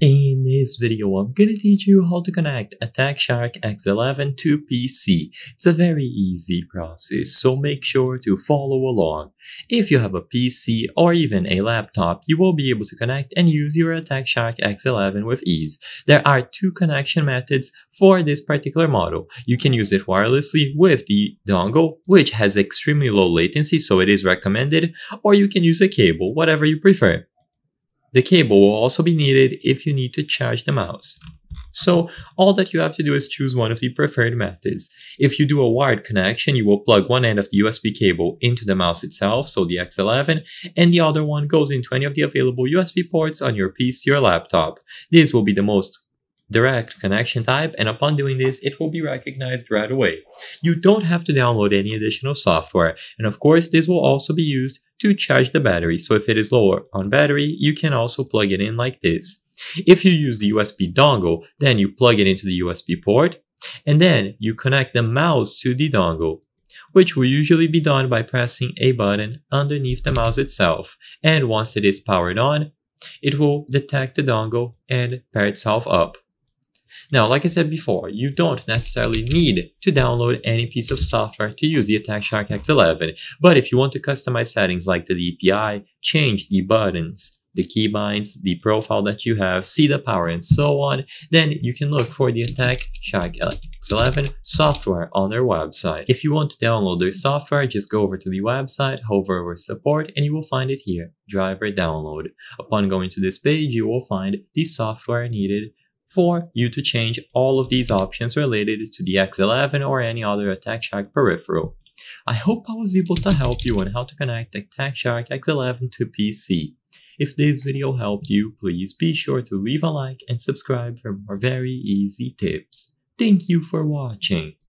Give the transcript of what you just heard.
In this video, I'm gonna teach you how to connect Attack Shark X11 to PC. It's a very easy process, so make sure to follow along. If you have a PC or even a laptop, you will be able to connect and use your Attack Shark X11 with ease. There are two connection methods for this particular model. You can use it wirelessly with the dongle, which has extremely low latency, so it is recommended, or you can use a cable, whatever you prefer. The cable will also be needed if you need to charge the mouse. So all that you have to do is choose one of the preferred methods. If you do a wired connection, you will plug one end of the USB cable into the mouse itself, so the X11, and the other one goes into any of the available USB ports on your PC or laptop. This will be the most direct connection type and upon doing this it will be recognized right away. You don't have to download any additional software and of course this will also be used to charge the battery so if it is lower on battery you can also plug it in like this. If you use the USB dongle then you plug it into the USB port and then you connect the mouse to the dongle which will usually be done by pressing a button underneath the mouse itself and once it is powered on it will detect the dongle and pair itself up. Now, like I said before, you don't necessarily need to download any piece of software to use the Attack Shark X11, but if you want to customize settings like the DPI, change the buttons, the keybinds, the profile that you have, see the power and so on, then you can look for the Attack Shark X11 software on their website. If you want to download their software, just go over to the website, hover over support, and you will find it here, driver download. Upon going to this page, you will find the software needed for you to change all of these options related to the X11 or any other Attack Shark peripheral. I hope I was able to help you on how to connect Attack Shark X11 to PC. If this video helped you, please be sure to leave a like and subscribe for more very easy tips. Thank you for watching!